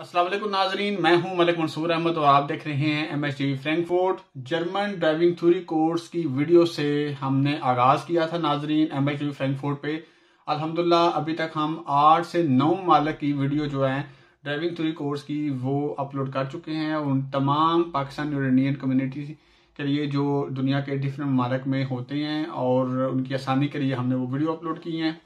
असल नाजरीन मैं हूं मलिक मंसूर अहमद और आप देख रहे हैं M H T Frankfurt German driving theory course की वीडियो से हमने आगाज़ किया था नाजरीन एम एच टी फ्रेंकफोर्ट पे अलहमदिल्ला अभी तक हम आठ से नौ मालक की वीडियो जो है ड्राइविंग थ्योरी कोर्स की वो अपलोड कर चुके हैं उन तमाम पाकिस्तान और इंडियन कम्यूनिटी के लिए जो दुनिया के डिफरेंट ममालक में होते हैं और उनकी आसानी के लिए हमने वो वीडियो अपलोड की हैं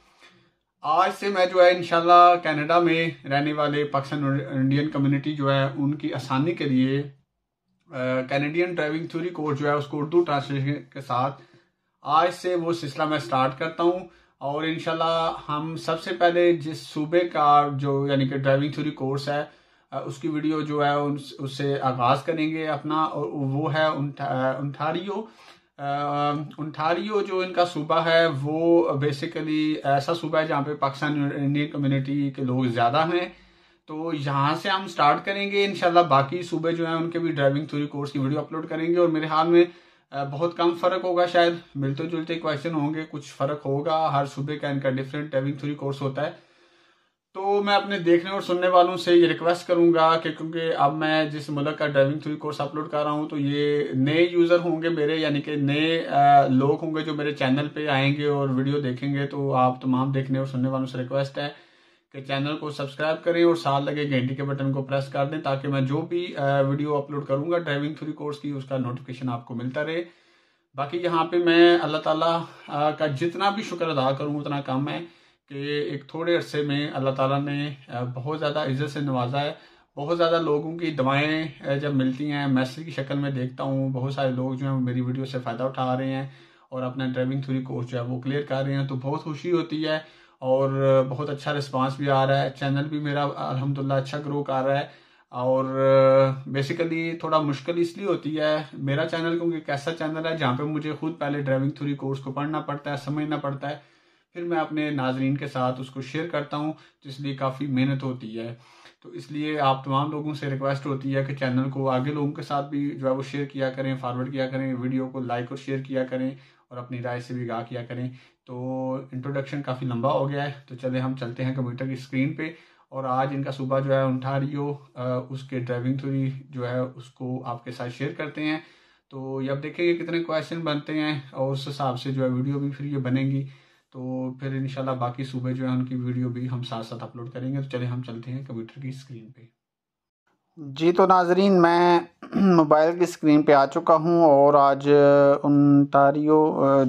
आज से मैं जो है इनशाला कनाडा में रहने वाले पाकिस्तान इंडियन कम्युनिटी जो है उनकी आसानी के लिए कैनेडियन ड्राइविंग थ्योरी कोर्स जो है उसको उर्दू ट्रांसलेशन के साथ आज से वो सिलसिला मैं स्टार्ट करता हूँ और इनशाला हम सबसे पहले जिस सूबे का जो यानी कि ड्राइविंग थ्योरी कोर्स है उसकी वीडियो जो है उस, उससे आगाज़ करेंगे अपना और वो है उन्ठारियो उनटारियो जो इनका सूबा है वो बेसिकली ऐसा सूबा है जहाँ पे पाकिस्तान इंडियन कम्युनिटी के लोग ज़्यादा हैं तो यहाँ से हम स्टार्ट करेंगे इनशाला बाकी सूबे जो हैं उनके भी ड्राइविंग थ्योरी कोर्स की वीडियो अपलोड करेंगे और मेरे हाल में बहुत कम फ़र्क होगा शायद मिलते जुलते क्वेश्चन होंगे कुछ फ़र्क होगा हर सूबे का इनका डिफरेंट ड्राइविंग थ्योरी कोर्स होता है तो मैं अपने देखने और सुनने वालों से ये रिक्वेस्ट करूंगा कि क्योंकि अब मैं जिस मुल्क का ड्राइविंग थ्री कोर्स अपलोड कर रहा हूं तो ये नए यूज़र होंगे मेरे यानी कि नए लोग होंगे जो मेरे चैनल पे आएंगे और वीडियो देखेंगे तो आप तमाम देखने और सुनने वालों से रिक्वेस्ट है कि चैनल को सब्सक्राइब करें और साथ लगे घंटी के बटन को प्रेस कर दें ताकि मैं जो भी वीडियो अपलोड करूंगा ड्राइविंग थ्री कोर्स की उसका नोटिफिकेशन आपको मिलता रहे बाकी यहाँ पे मैं अल्लाह ताला का जितना भी शुक्र अदा करूँ उतना कम है कि एक थोड़े अरसे में अल्लाह ताला ने बहुत ज़्यादा इज़्ज़त से नवाजा है बहुत ज़्यादा लोगों की दवाएँ जब मिलती हैं मैसेज की शक्ल में देखता हूँ बहुत सारे लोग जो हैं मेरी वीडियो से फ़ायदा उठा रहे हैं और अपना ड्राइविंग थ्री कोर्स जो है वो क्लियर कर रहे हैं तो बहुत खुशी होती है और बहुत अच्छा रिस्पांस भी आ रहा है चैनल भी मेरा अलहमदिल्ला अच्छा ग्रो कर रहा है और बेसिकली थोड़ा मुश्किल इसलिए होती है मेरा चैनल क्योंकि एक ऐसा चैनल है जहाँ पे मुझे खुद पहले ड्राइविंग थ्री कोर्स को पढ़ना पड़ता है समझना पड़ता है फिर मैं अपने नाजरीन के साथ उसको शेयर करता हूँ तो इसलिए काफ़ी मेहनत होती है तो इसलिए आप तमाम लोगों से रिक्वेस्ट होती है कि चैनल को आगे लोगों के साथ भी जो है वो शेयर किया करें फॉरवर्ड किया करें वीडियो को लाइक और शेयर किया करें और अपनी राय से भी गाह किया करें तो इंट्रोडक्शन काफ़ी लंबा हो गया है तो चले हम चलते हैं कंप्यूटर की स्क्रीन पे और आज इनका सुबह जो है उन्ठारियो उसके ड्राइविंग थ्योरी जो है उसको आपके साथ शेयर करते हैं तो ये अब देखेंगे कितने क्वेश्चन बनते हैं और उस हिसाब से जो है वीडियो भी फिर ये बनेगी तो फिर इनशाला बाकी सुबह जो है उनकी वीडियो भी हम साथ साथ अपलोड करेंगे तो चले हम चलते हैं कंप्यूटर की स्क्रीन पे जी तो नाजरीन मैं मोबाइल की स्क्रीन पे आ चुका हूँ और आज उनतारियो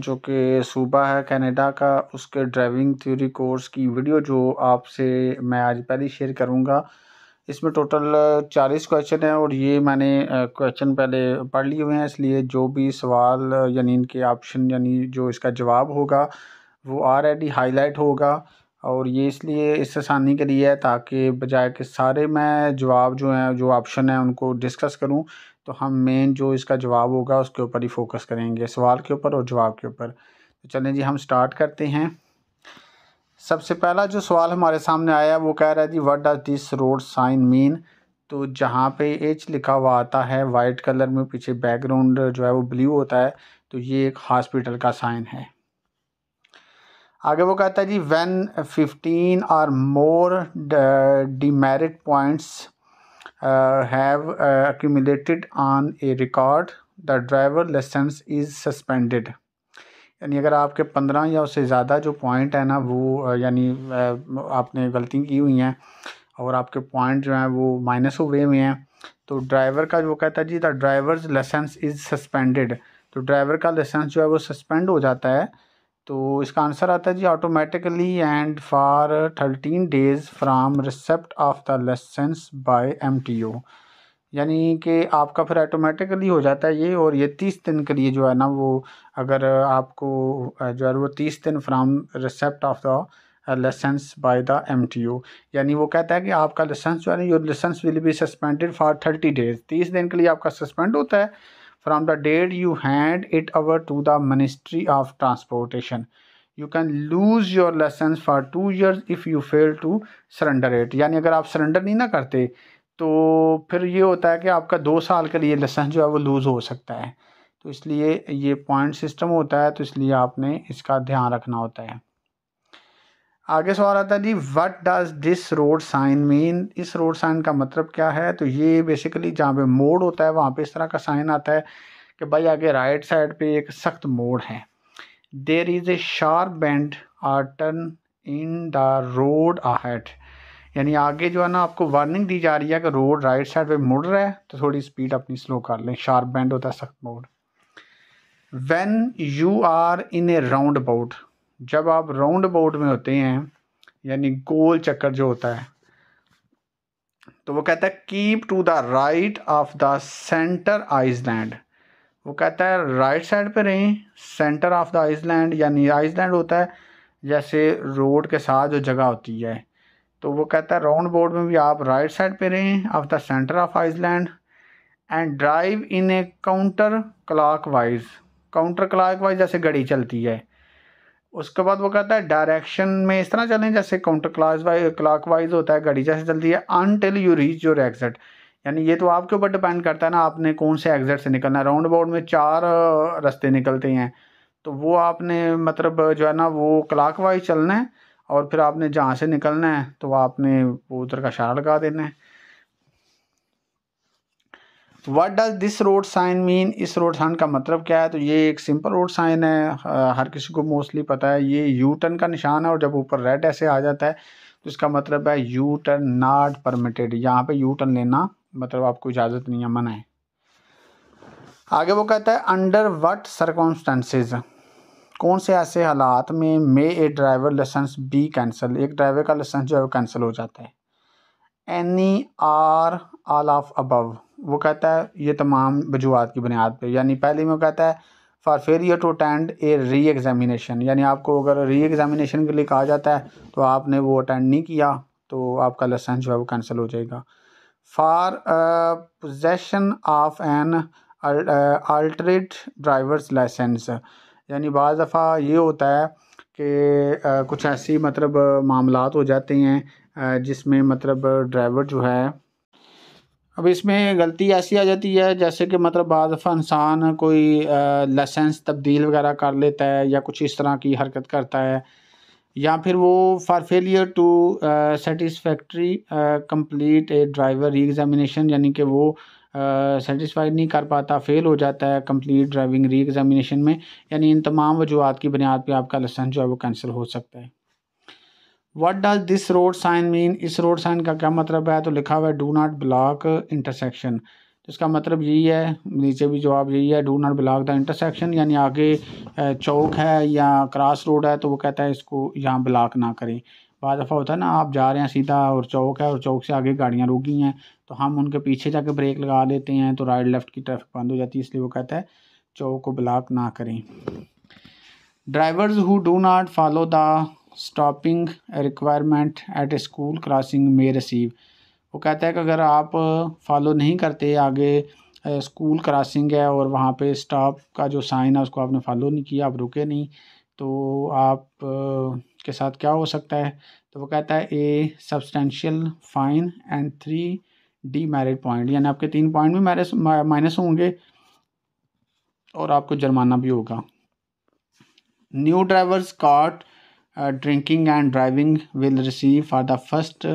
जो कि सूबा है कनाडा का उसके ड्राइविंग थ्योरी कोर्स की वीडियो जो आपसे मैं आज पहले शेयर करूँगा इसमें टोटल चालीस क्वेश्चन हैं और ये मैंने क्वेश्चन पहले पढ़ लिए हुए हैं इसलिए जो भी सवाल यानी इनके ऑप्शन यानी जो इसका जवाब होगा वो ऑलरेडी हाईलाइट होगा और ये इसलिए इससे आसानी के लिए है ताकि बजाय के सारे मैं जवाब जो हैं जो ऑप्शन हैं उनको डिस्कस करूं तो हम मेन जो इसका जवाब होगा उसके ऊपर ही फोकस करेंगे सवाल के ऊपर और जवाब के ऊपर तो चलें जी हम स्टार्ट करते हैं सबसे पहला जो सवाल हमारे सामने आया वो कह रहा है जी what does this road sign mean तो जहाँ पे एच लिखा हुआ आता है वाइट कलर में पीछे बैकग्राउंड जो है वो ब्लू होता है तो ये एक हॉस्पिटल का साइन है आगे वो कहता है जी व्हेन फिफ्टीन और more demerit points have accumulated on a record the driver licence is suspended यानी अगर आपके पंद्रह या उससे ज़्यादा जो पॉइंट है ना वो uh, यानी uh, आपने गलती की हुई हैं और आपके पॉइंट जो हैं वो माइनस हुए हुए हैं तो ड्राइवर का जो कहता है जी the driver licence is suspended तो ड्राइवर का लाइसेंस जो है वो सस्पेंड हो जाता है तो इसका आंसर आता है जी automatically and for thirteen days from receipt of the licence by M यानी कि आपका फिर ऑटोमेटिकली हो जाता है ये और ये तीस दिन के लिए जो है ना वो अगर आपको जो है वो तीस दिन from receipt of the licence by the M T O यानी वो कहता है कि आपका लेसेंस जो है ना your licence will be suspended for thirty days तीस दिन के लिए आपका सस्पेंड होता है from the date you hand it over to the ministry of transportation you can lose your licence for two years if you fail to surrender it यानी अगर आप सरेंडर नहीं ना करते तो फिर ये होता है कि आपका दो साल के लिए लेसन जो है वो लूज़ हो सकता है तो इसलिए ये पॉइंट सिस्टम होता है तो इसलिए आपने इसका ध्यान रखना होता है आगे सवाल आता है जी what does this road sign mean इस रोड साइन का मतलब क्या है तो ये बेसिकली जहाँ पे मोड़ होता है वहाँ पे इस तरह का साइन आता है कि भाई आगे राइट साइड पे एक सख्त मोड़ है there is a sharp bend or turn in the road ahead यानी आगे जो है ना आपको वार्निंग दी जा रही है कि रोड राइट साइड पे मुड़ रहा है तो थोड़ी स्पीड अपनी स्लो कर लें शार्प बैंड होता है सख्त मोड़ when you are in a roundabout जब आप राउंड अबाउट में होते हैं यानी गोल चक्कर जो होता है तो वो कहता है keep to the right of the centre island वो कहता है राइट साइड पे रहें सेंटर ऑफ द आइसलैंड यानी आइसलैंड होता है जैसे रोड के साथ जो जगह होती है तो वो कहता है राउंड बोर्ड में भी आप राइट साइड पे रहें of the centre of island and drive in a counterclockwise counterclockwise जैसे घड़ी चलती है उसके बाद वो कहता है डायरेक्शन में इस तरह चलें जैसे counterclockwise clockwise होता है घड़ी जैसे चलती है until you reach your exit यानी ये तो आपके ऊपर डिपेंड करता है ना आपने कौन से एग्जिट से निकलना है राउंड अबाउट में चार रास्ते निकलते हैं तो वो आपने मतलब जो है ना वो क्लाक वाइज चलना है और फिर आपने जहाँ से निकलना है तो आपने वो उधर का इशारा लगा देना है what does this road sign mean इस रोड साइन का मतलब क्या है तो ये एक सिंपल रोड साइन है हाँ, हर किसी को मोस्टली पता है ये यू टर्न का निशान है और जब ऊपर रेड ऐसे आ जाता है तो इसका मतलब है यू टर्न नॉट परमिटेड यहाँ पे यू टर्न लेना मतलब आपको इजाज़त नहीं है मना है आगे वो कहता है अंडर वट सरकॉन्स्टेंसेज कौन से ऐसे हालात में may a driver licence be cancel एक ड्राइवर का लाइसेंस जो है वो कैंसिल हो जाता है any or all of above वो कहता है ये तमाम वजूहत की बुनियाद पर यानी पहले में वो कहता है for failure to attend a re examination यानी आपको अगर री एग्ज़ामिनेशन के लिए कहा जाता है तो आपने वो अटेंड नहीं किया तो आपका लाइसेंस जो है वो कैंसिल हो जाएगा for possession of an altered driver's licence यानी बज़ दफ़ा ये होता है कि uh, कुछ ऐसी मतलब मामला हो जाते हैं uh, जिसमें मतलब ड्राइवर जो है अब इसमें गलती ऐसी आ जाती है जैसे कि मतलब बाद दफ़ा इंसान कोई लाइसेंस तब्दील वगैरह कर लेता है या कुछ इस तरह की हरकत करता है या फिर वो for failure to satisfactory complete a driver re examination यानी कि वो सेटिस्फाई uh, नहीं कर पाता फेल हो जाता है कंप्लीट ड्राइविंग री एग्ज़ामिनेशन में यानी इन तमाम वजूहत की बुनियाद पर आपका लाइसेंस जो है वो कैंसिल हो सकता है what does this road sign mean इस रोड साइन का क्या मतलब है तो लिखा हुआ है डू नॉट ब्लॉक इंटरसेक्शन इसका मतलब यही है नीचे भी जवाब यही है do not block the intersection यानी आगे चौक है या क्रॉस रोड है तो वो कहता है इसको यहाँ ब्लॉक ना करें बाद दफ़ा होता है ना आप जा रहे हैं सीधा और चौक है और चौक से आगे गाड़ियाँ रुक गई हैं तो हम उनके पीछे जाके ब्रेक लगा लेते हैं तो राइट लेफ़्ट की ट्रैफिक बंद हो जाती है इसलिए वो कहता है चौक को ब्लॉक ना करें drivers who do not follow the stopping requirement at school crossing में रिसीव वो कहता है कि अगर आप फॉलो नहीं करते आगे स्कूल क्रॉसिंग है और वहाँ पे स्टॉप का जो साइन है उसको आपने फॉलो नहीं किया आप रुके नहीं तो आप के साथ क्या हो सकता है तो वो कहता है a substantial fine and three demerit point यानी आपके तीन पॉइंट भी मैरस माइनस होंगे और आपको जुर्माना भी होगा new drivers caught drinking and driving will receive for the first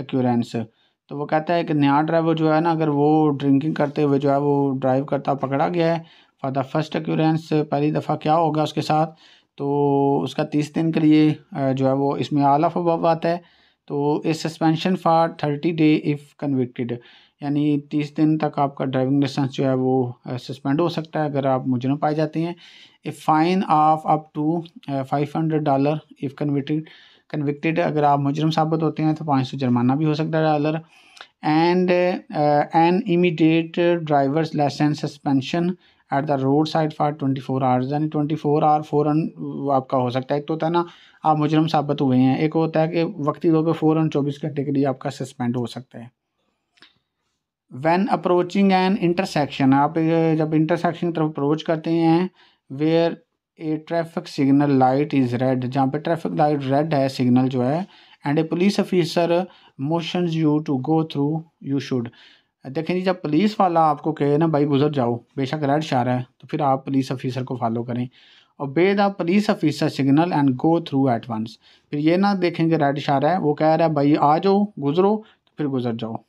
occurrence तो वो कहता है कि नया ड्राइवर जो है ना अगर वो ड्रिंकिंग करते हुए जो है वो ड्राइव करता पकड़ा गया है फॉर द फर्स्ट एक्यूरेंस पहली दफ़ा क्या होगा उसके साथ तो उसका तीस दिन के लिए uh, जो है वो इसमें आल ऑफ आता है तो इस suspension for thirty day if convicted यानी तीस दिन तक आपका ड्राइविंग लाइसेंस जो है वो सस्पेंड हो सकता है अगर आप मुजरम पाए जाते हैं a fine of up to five hundred dollar if convicted convicted अगर आप मुजरम साबित होते हैं तो पाँच सौ जुर्माना भी हो सकता है dollar and an immediate driver's licence suspension at the roadside for twenty four hours यानी ट्वेंटी फोर आवर फ़ौरन आपका हो सकता है एक तो होता है ना आप मुजरम साबित हुए हैं एक होता है कि वक्ती तौर पर फ़ौरन चौबीस घंटे के लिए आपका सस्पेंड हो सकता है वैन अप्रोचिंग एन इंटरसेक्शन आप जब इंटरसेक्शन की तरफ अप्रोच करते हैं where a traffic signal light is red जहाँ पे ट्रैफिक लाइट रेड है सिग्नल जो है and a police officer motion you to go through you should देखें जी जब पुलिस वाला आपको कहे ना भाई गुजर जाओ बेशक रेड शार है तो फिर आप पुलिस ऑफिसर को फॉलो करें और obey the police officer signal and go through at once फिर ये ना देखेंगे रेड शार है वो कह रहा है भाई आ जाओ गुजरो तो फिर गुजर जाओ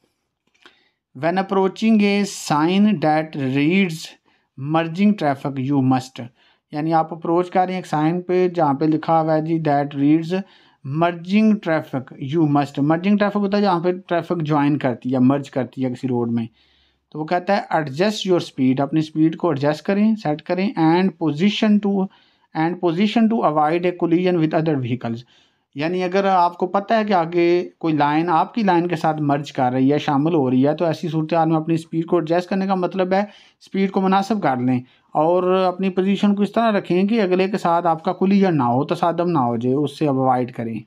when approaching a sign that reads merging traffic you must यानी आप अप्रोच कर रहे हैं एक साइन पे जहाँ पे लिखा हुआ है जी that reads merging traffic you must merging traffic होता है जहाँ पे ट्रैफिक ज्वाइन करती है मर्ज करती है किसी रोड में तो वो कहता है एडजस्ट योर स्पीड अपनी स्पीड को एडजस्ट करें सेट करें and position to and position to avoid a collision with other vehicles यानी अगर आपको पता है कि आगे कोई लाइन आपकी लाइन के साथ मर्ज कर रही है शामिल हो रही है तो ऐसी सूरत हाल में अपनी स्पीड को एडजस्ट करने का मतलब है स्पीड को मुनासब कर लें और अपनी पोजीशन को इस तरह रखें कि अगले के साथ आपका कुलिजन ना हो तसादम ना हो जाए उससे अब अवॉइड करें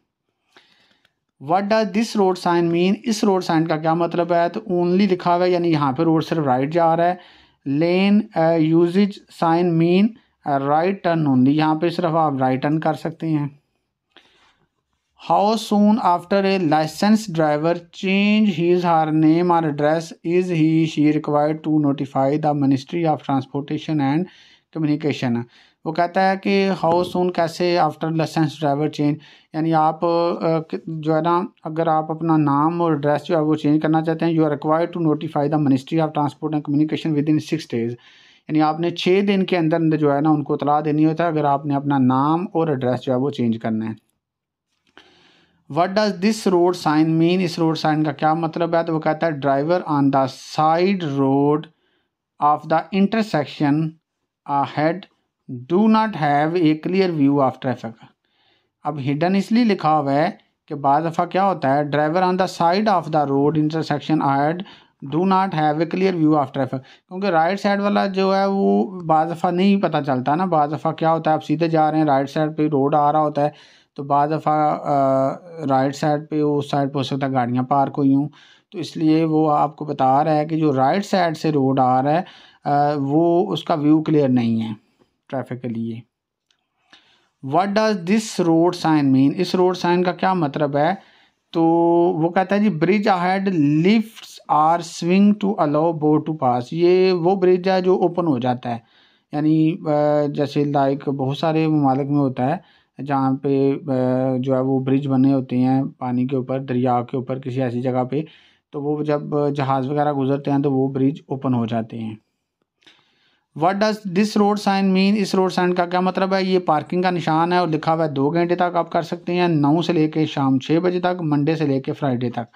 what does this road sign mean इस रोड साइन का क्या मतलब है तो ओनली लिखा हुआ है यानी यहाँ पर रोड सिर्फ राइट जा रहा है lane use sign mean right turn only यहाँ पर सिर्फ आप राइट टर्न कर सकते हैं how soon after a licence driver change his her name or address is he she required to notify the ministry of transportation and communication वो कहता है कि हाउ सून कैसे आफ्टर लाइसेंस ड्राइवर चेंज यानी आप जो है ना अगर आप अपना नाम और एड्रेस जो है वो चेंज करना चाहते हैं you are required to notify the ministry of transport and communication within six days यानी आपने छः दिन के अंदर अंदर जो है ना उनको तलाह देनी होता है अगर आपने अपना नाम और एड्रेस जो है वो चेंज करना है what does this road sign mean इस रोड साइन का क्या मतलब है तो वो कहता है driver on the side road of the intersection had do not have a clear view of traffic अब हिडन इसलिए लिखा हुआ है कि बाद दफ़ा क्या होता है driver on the side of the road intersection had do not have a clear view of traffic क्योंकि राइट साइड वाला जो है वो बाद दफ़ा नहीं पता चलता ना बाद दफ़ा क्या होता है आप सीधे जा रहे हैं राइट साइड पर रोड आ रहा होता है तो बाद दफ़ा राइट साइड पे उस साइड पर हो सकता है गाड़ियाँ पार्क हुई हूँ तो इसलिए वो आपको बता रहा है कि जो राइट साइड से रोड आ रहा है आ, वो उसका व्यू क्लियर नहीं है ट्रैफिक के लिए what does this road sign mean इस रोड साइन का क्या मतलब है तो वो कहता है जी bridge ahead lift or swing to allow boat to pass ये वो ब्रिज है जो ओपन हो जाता है यानी जैसे लाइक बहुत सारे ममालिक में होता है जहाँ पे जो है वो ब्रिज बने होते हैं पानी के ऊपर दरिया के ऊपर किसी ऐसी जगह पे तो वो जब जहाज़ वगैरह गुजरते हैं तो वो ब्रिज ओपन हो जाते हैं what does this road sign mean इस रोड साइन का क्या मतलब है ये पार्किंग का निशान है और लिखा हुआ है दो घंटे तक आप कर सकते हैं नौ से लेके शाम छः बजे तक मंडे से लेके फ्राइडे तक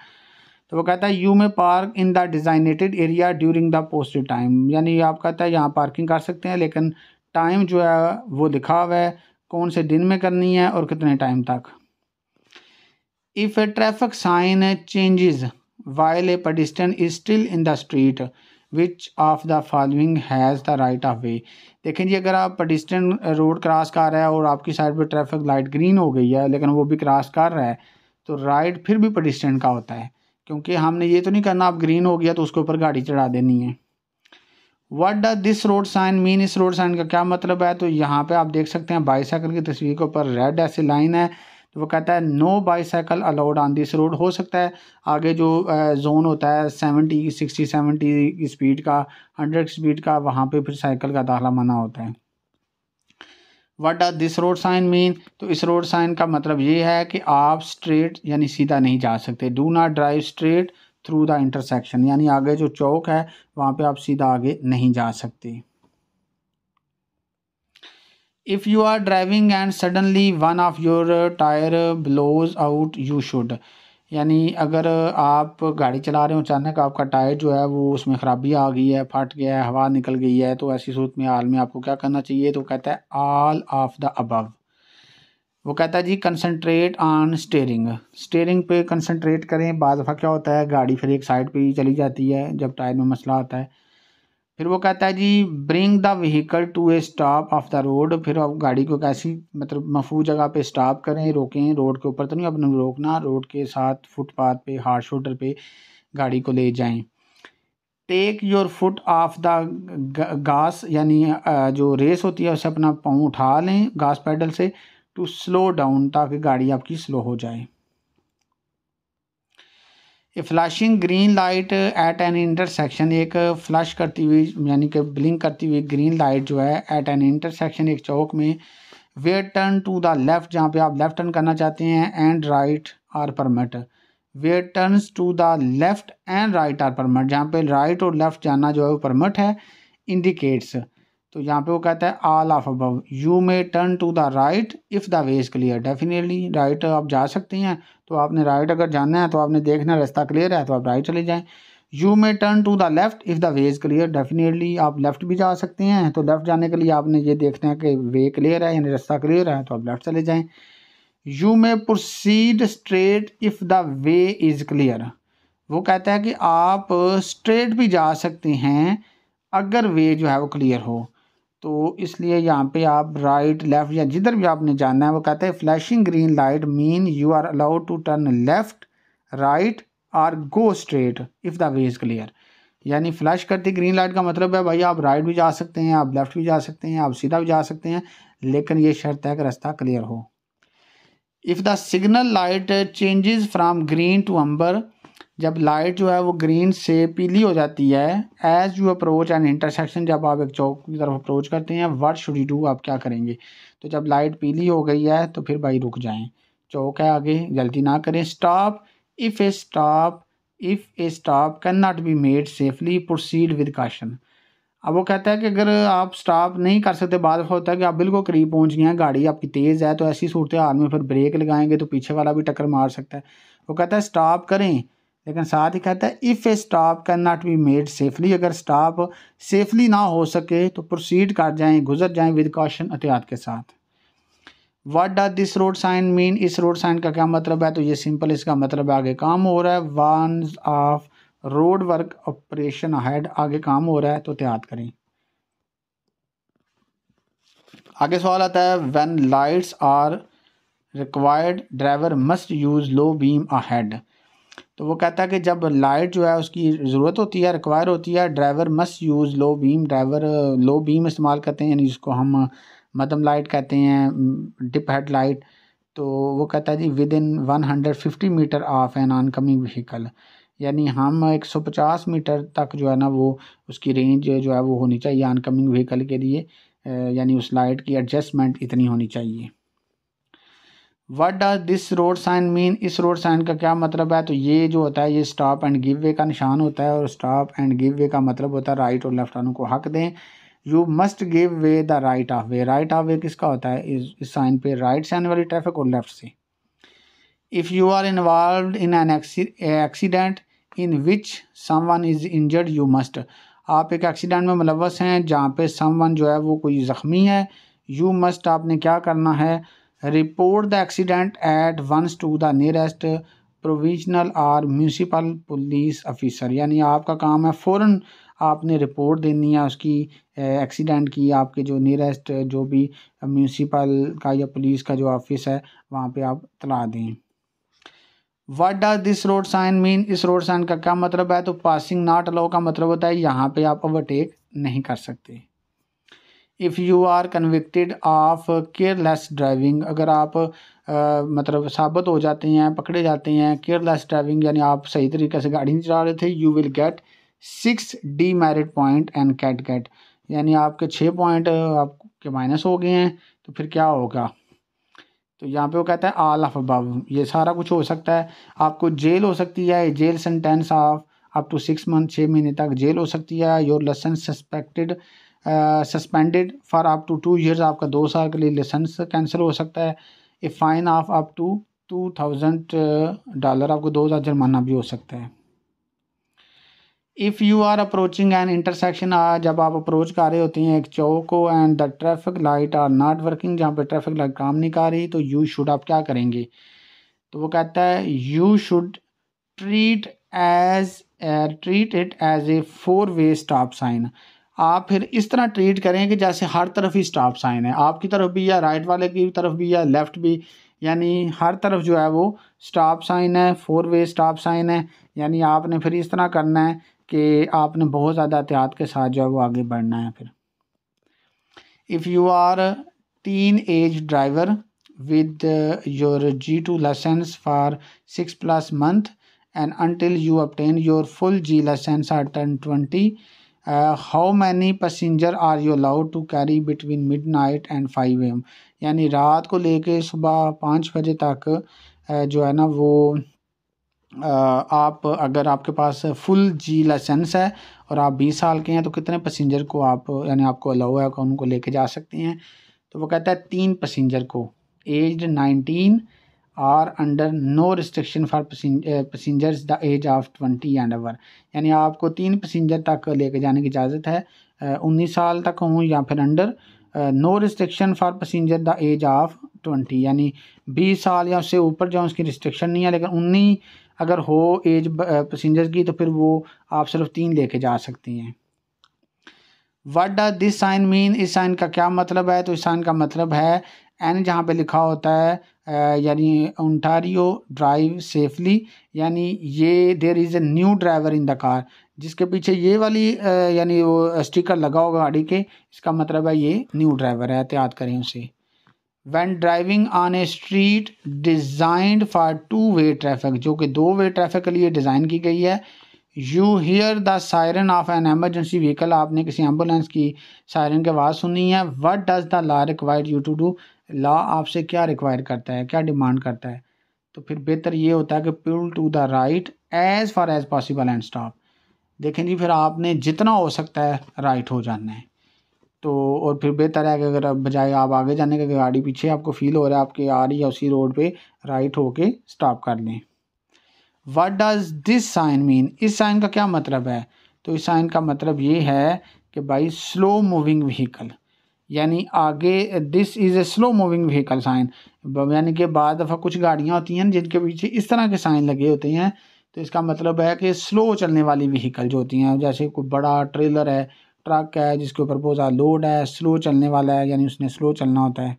तो वो कहता है you may park in the designated area during the posted time यानी आप कहता है यहाँ पार्किंग कर सकते हैं लेकिन टाइम जो है वो लिखा हुआ है कौन से दिन में करनी है और कितने टाइम तक if a traffic sign changes while a pedestrian is still in the street which of the following has the right of way देखें जी अगर आप पडिस्टन रोड क्रॉस कर रहे हैं और आपकी साइड पर ट्रैफिक लाइट ग्रीन हो गई है लेकिन वो भी क्रॉस कर रहा है तो राइट फिर भी पडिस्टन का होता है क्योंकि हमने ये तो नहीं करना आप ग्रीन हो गया तो उसके ऊपर गाड़ी चढ़ा देनी है what does this road sign mean इस रोड साइन का क्या मतलब है तो यहाँ पे आप देख सकते हैं बाईसाइकिल की तस्वीर के ऊपर रेड ऐसी लाइन है तो वो कहता है no bicycle allowed on this road हो सकता है आगे जो जोन होता है सेवेंटी सिक्सटी सेवेंटी की स्पीड का हंड्रेड स्पीड का वहाँ पे फिर साइकिल का दाखला मना होता है what does this road sign mean तो इस रोड साइन का मतलब ये है कि आप स्ट्रेट यानी सीधा नहीं जा सकते do not drive straight through the intersection यानी आगे जो चौक है वहाँ पे आप सीधा आगे नहीं जा सकते if you are driving and suddenly one of your tyre blows out you should यानी अगर आप गाड़ी चला रहे हो अचानक आपका टायर जो है वो उसमें ख़राबी आ गई है फट गया है हवा निकल गई है तो ऐसी सूरत में हाल में आपको क्या करना चाहिए तो कहता है आल ऑफ द अबव वो कहता है जी कंसनट्रेट ऑन स्टेयरिंग स्टेयरिंग पे कंसनट्रेट करें बाद दफ़ा क्या होता है गाड़ी फिर एक साइड पे ही चली जाती है जब टायर में मसला आता है फिर वो कहता है जी bring the vehicle to a stop off the road फिर आप गाड़ी को कैसी मतलब मफू जगह पे स्टॉप करें रोकें रोड के ऊपर तो नहीं अपने रोकना रोड के साथ फुटपाथ पे हार्ड शोल्डर पे गाड़ी को ले जाएं take your foot off the gas यानी जो रेस होती है उसे अपना पाँव उठा लें घास पैडल से टू स्लो डाउन ताकि गाड़ी आपकी स्लो हो जाए flashing green light at an intersection एक फ्लैश करती हुई यानी कि ब्लिंक करती हुई ग्रीन लाइट जो है एट एन इंटरसेक्शन एक चौक में way turn to the left जहाँ पे आप लेफ़्ट टर्न करना चाहते हैं and right are permit way turn to the left and right are permit जहाँ पे राइट और लेफ़्ट जाना जो है वो परमिट है इंडिकेट्स तो यहाँ पे वो कहता है all of above you may turn to the right if the way is clear definitely right आप जा सकती हैं तो आपने राइट अगर जाना है तो आपने देखना रास्ता क्लियर है तो आप राइट चले जाएँ you may turn to the left if the way is clear definitely आप लेफ़्ट भी जा सकते हैं तो लेफ़्ट जाने के लिए आपने ये देखना है कि वे क्लियर है यानी रास्ता क्लियर है तो आप लेफ़्ट चले जाएँ you may proceed straight if the way is clear वो कहता है कि आप स्ट्रेट भी जा सकते हैं अगर वे जो है वो क्लियर हो तो इसलिए यहाँ पे आप राइट लेफ़्ट या जिधर भी आपने जाना है वो कहते हैं flashing green light mean you are allowed to turn left right or go straight if the way is clear यानी फ्लैश करती ग्रीन लाइट का मतलब है भाई आप राइट भी जा सकते हैं आप लेफ़्ट भी जा सकते हैं आप सीधा भी जा सकते हैं लेकिन ये शर्त है कि रास्ता क्लियर हो if the signal light changes from green to amber जब लाइट जो है वो ग्रीन से पीली हो जाती है as you approach and intersection जब आप एक चौक की तरफ अप्रोच करते हैं वट शुड यू डू आप क्या करेंगे तो जब लाइट पीली हो गई है तो फिर भाई रुक जाएं चौक है आगे जल्दी ना करें stop if a stop if a stop can not be made safely proceed with caution अब वो कहता है कि अगर आप स्टॉप नहीं कर सकते बाद होता है कि आप बिल्कुल करीब पहुंच गए हैं गाड़ी आपकी तेज़ है तो ऐसी सूरत हाल में फिर ब्रेक लगाएंगे तो पीछे वाला भी टक्कर मार सकता है वो कहता है स्टॉप करें लेकिन साथ ही कहता है if a stop can not be made safely अगर स्टॉप सेफली ना हो सके तो प्रोसीड कर जाएं गुजर जाएं विद कॉशन एहतियात के साथ what does this road sign mean इस रोड साइन का क्या मतलब है तो ये सिंपल इसका मतलब आगे काम हो रहा है one of road work operation head आगे काम हो रहा है तो एहतियात करें आगे सवाल आता है when lights are required driver must use low beam ahead तो वो कहता है कि जब लाइट जो है उसकी ज़रूरत होती है रिक्वायर होती है driver must use low beam driver low beam इस्तेमाल करते हैं यानी जिसको हम uh, मदम लाइट कहते हैं डिप हेड लाइट तो वो कहता है जी within one hundred fifty metre of an oncoming vehicle यानी हम एक सौ पचास मीटर तक जो है ना वो उसकी रेंज जो है वो होनी चाहिए आनकमिंग व्हीकल के लिए uh, यानी उस लाइट की एडजस्टमेंट इतनी होनी चाहिए what does this road sign mean इस रोड साइन का क्या मतलब है तो ये जो होता है ये स्टॉप एंड गिव वे का निशान होता है और स्टॉप एंड गिव वे का मतलब होता है राइट और लेफ्ट वालों को हक दें you must give way the right of way right of way किसका होता है इस, साइन पे राइट से आने वाली ट्रैफिक और लेफ्ट से if you are involve in an accident in which someone is injured you must आप एक एक्सीडेंट में मुलवस हैं जहाँ पे सम वन जो है वो कोई ज़ख्मी है यू मस्ट आपने क्या करना है report the accident at once to the nearest provisional or municipal police officer यानी आपका काम है फ़ौर आपने रिपोर्ट देनी है उसकी एक्सीडेंट की आपके जो नियरेस्ट जो भी म्यूनसिपल का या पुलिस का जो ऑफिस है वहाँ पे आप तला दें what does this road sign mean इस रोड साइन का क्या मतलब है तो पासिंग नाट अलाउ का मतलब होता है यहाँ पे आप ओवरटेक नहीं कर सकते if you are convicted of careless driving अगर आप आ, मतलब साबित हो जाते हैं पकड़े जाते हैं केयरलेस ड्राइविंग यानी आप सही तरीके से गाड़ी नहीं चला रहे थे you will get six demerit point and cat get यानी आपके छः पॉइंट आपके माइनस हो गए हैं तो फिर क्या होगा तो यहाँ पे वो कहता है आल ऑफ अबव ये सारा कुछ हो सकता है आपको जेल हो सकती है jail sentence of up to six month छः महीने तक जेल हो सकती है your licence suspected suspended for up to two years आपका दो साल के लिए लाइसेंस कैंसिल हो सकता है a fine of up to two thousand dollar आपको दो हज़ार जुर्माना भी हो सकता है if you are approaching an intersection जब आप अप्रोच कर रहे होते हैं एक चौक को and the traffic light are not working जहाँ पे ट्रैफिक लाइट काम नहीं कर रही तो यू शुड आप क्या करेंगे तो वो कहता है you should treat as treat it as a four way stop sign आप फिर इस तरह ट्रीट करें कि जैसे हर तरफ ही स्टॉप साइन है आपकी तरफ भी या राइट वाले की तरफ भी या लेफ़्ट भी यानी हर तरफ जो है वो स्टॉप साइन है फोर वे स्टॉप साइन है यानी आपने फिर इस तरह करना है कि आपने बहुत ज़्यादा एहतियात के साथ जो है वो आगे बढ़ना है फिर if you are teenage driver with your G two licence for six plus month and until you obtain your full G licence or turn twenty how many passenger are you allowed to carry between midnight and five AM यानी रात को लेके सुबह पाँच बजे तक uh, जो है ना वो uh, आप अगर आपके पास फुल जी लाइसेंस है और आप बीस साल के हैं तो कितने पैसेंजर को आप यानी आपको अलाउ है उनको लेके जा सकते हैं तो वो कहता है तीन पैसेंजर को age nineteen or under no restriction for passengers the age of twenty and over यानी आपको तीन पसेंजर तक लेके जाने की इजाज़त है uh, उन्नीस साल तक हों या फिर under no restriction for passenger the age of twenty यानी बीस साल या उससे ऊपर जो उसकी रिस्ट्रिक्शन नहीं है लेकिन उन्नी अगर हो एज पैसेंजर्स uh, की तो फिर वो आप सिर्फ तीन लेके जा सकती हैं what does this sign mean इस साइन का क्या मतलब है तो इस साइन का मतलब है एन जहाँ पे लिखा होता है यानी ओंटारियो ड्राइव सेफली यानी ये there is a new driver in the car जिसके पीछे ये वाली यानी वो स्टिकर लगा होगा गाड़ी के इसका मतलब है ये न्यू ड्राइवर है एहतियात करें उसे when driving on a street designed for two way traffic जो कि दो वे ट्रैफिक के लिए डिज़ाइन की गई है you hear the siren of an emergency vehicle आपने किसी एम्बुलेंस की सायरन की आवाज़ सुनी है what does the law require you to do law आपसे क्या रिक्वायर करता है क्या डिमांड करता है तो फिर बेहतर ये होता है कि pull to the right as far as possible and stop देखें जी फिर आपने जितना हो सकता है राइट हो जाना है तो और फिर बेहतर है कि अगर बजाय आप आगे जाने के गाड़ी पीछे आपको फील हो रहा है आपके आ रही है उसी रोड पे राइट होके स्टॉप कर लें what does this sign mean इस साइन का क्या मतलब है तो इस साइन का मतलब ये है कि भाई स्लो मूविंग व्हीकल यानी आगे this is a slow moving vehicle sign यानी कि बार दफ़ा कुछ गाड़ियाँ होती हैं जिनके पीछे इस तरह के साइन लगे होते हैं तो इसका मतलब है कि स्लो चलने वाली व्हीकल जो होती हैं जैसे कोई बड़ा ट्रेलर है ट्रक है जिसके ऊपर बहुत ज़्यादा लोड है स्लो चलने वाला है यानी उसने स्लो चलना होता है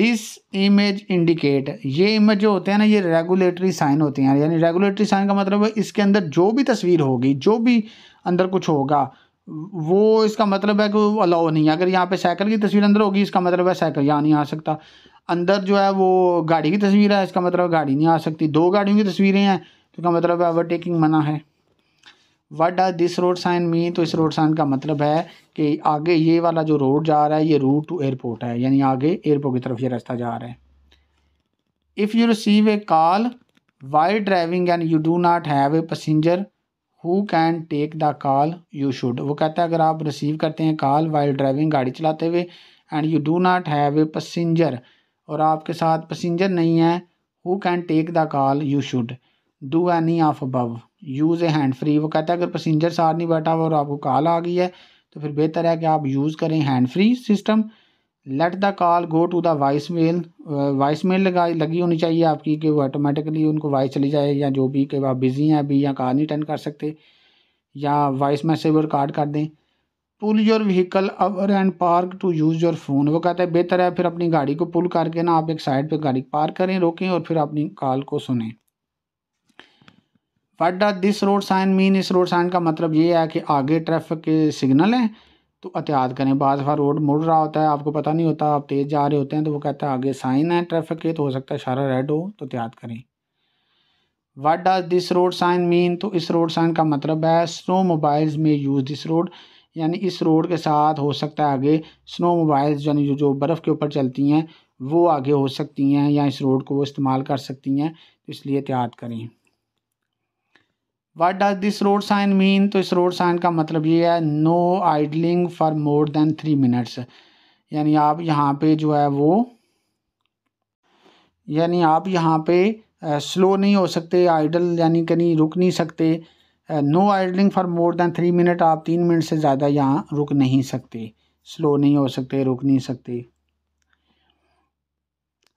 दिस इमेज इंडिकेट ये इमेज जो होते हैं ना ये रेगुलेटरी साइन होते हैं यानी रेगुलेटरी साइन का मतलब है इसके अंदर जो भी तस्वीर होगी जो भी अंदर कुछ होगा वो इसका मतलब है कि अलाउ नहीं है अगर यहाँ पे साइकिल की तस्वीर अंदर होगी इसका मतलब है साइकिल यहाँ नहीं आ सकता अंदर जो है वो गाड़ी की तस्वीर है इसका मतलब गाड़ी नहीं आ सकती दो गाड़ियों की तस्वीरें हैं तो इसका मतलब है ओवरटेकिंग मना है what does this road sign mean तो इस रोड साइन का मतलब है कि आगे ये वाला जो रोड जा रहा है ये रूट टू एयरपोर्ट है यानी आगे एयरपोर्ट की तरफ ये रास्ता जा रहा है if you receive a call while driving and you do not have a passenger who can take the call you should वो कहता है अगर आप रिसीव करते हैं कॉल वाइल ड्राइविंग गाड़ी चलाते हुए and you do not have a passenger और आपके साथ पसेंजर नहीं है who can take the call you should do any of above use a hand free वो कहता है अगर पसेंजर साथ नहीं बैठा हुआ और आपको कॉल आ गई है तो फिर बेहतर है कि आप यूज़ करें hand free system let the call go to the voicemail voicemail लगा लगी होनी चाहिए आपकी कि वो ऑटोमेटिकली उनको वॉइस चली जाए या जो भी कि आप बिज़ी हैं अभी या कार नहीं अटेंड कर सकते या वॉइस मैसेज और कार्ड कर दें pull your vehicle over and park to use your phone वो कहता है बेहतर है फिर अपनी गाड़ी को पुल करके ना आप एक साइड पर गाड़ी पार्क करें रोकें और फिर अपनी कॉल को सुने what does this road sign mean इस रोड साइन का मतलब ये है कि आगे ट्रैफिक के सिग्नल हैं तो एहतियात करें बाद बार रोड मुड़ रहा होता है आपको पता नहीं होता आप तेज़ जा रहे होते हैं तो वो कहता है आगे साइन है ट्रैफिक के तो हो सकता है इशारा रेड हो तो एहतियात करें what does this road sign mean तो इस रोड साइन का मतलब है snowmobiles may use this road यानी इस रोड के साथ हो सकता है आगे स्नो मोबाइल्स यानी जो जो बर्फ़ के ऊपर चलती हैं वो आगे हो सकती हैं या इस रोड को वो इस्तेमाल कर सकती हैं तो इसलिए एहतियात करें what does this road sign mean तो इस रोड साइन का मतलब ये है no idling for more than three minutes यानी आप यहाँ पे जो है वो यानी आप यहाँ पे स्लो नहीं हो सकते आइडल यानी कहीं रुक नहीं सकते no idling for more than three minute आप तीन मिनट से ज़्यादा यहाँ रुक नहीं सकते स्लो नहीं हो सकते रुक नहीं सकते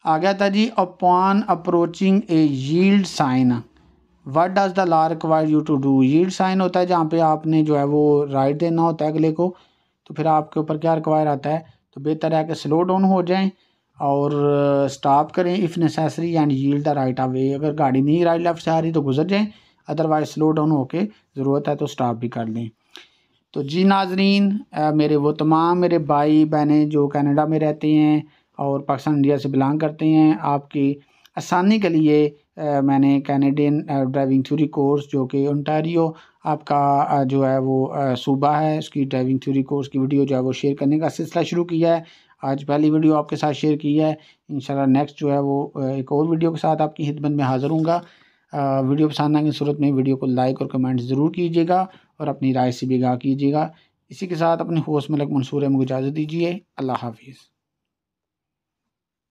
आ गया था जी upon approaching a yield sign what does the law require you to do yield sign होता है जहाँ पे आपने जो है वो राइट देना होता है अगले को तो फिर आपके ऊपर क्या रिक्वायर आता है तो बेहतर है कि स्लो डाउन हो जाएं और स्टॉप uh, करें if necessary and yield the right away अगर गाड़ी नहीं राइट लेफ्ट से आ रही तो गुजर जाएँ अदरवाइज स्लो डाउन होके ज़रूरत है तो स्टॉप भी कर लें तो जी नाजरीन मेरे वो तमाम मेरे भाई बहनें जो कनाडा में रहते हैं और पाकिस्तान इंडिया से बिलोंग करते हैं आपकी आसानी के लिए मैंने कैनेडियन ड्राइविंग थ्योरी कोर्स जो कि ओंटारियो आपका जो है वो सूबा है उसकी ड्राइविंग थ्योरी कोर्स की वीडियो जो है वो शेयर करने का सिलसिला शुरू किया है आज पहली वीडियो आपके साथ शेयर की है इंशाल्लाह नेक्स्ट जो है वो एक और वीडियो के साथ आपकी हिदमत में हाज़िर हूँगा वीडियो पसंद आने की सूरत में वीडियो को लाइक और कमेंट ज़रूर कीजिएगा और अपनी राय से भी आगाह कीजिएगा इसी के साथ अपने होस्ट मलक मंसूर अहमद को इजाज़त दीजिए अल्लाह हाफिज़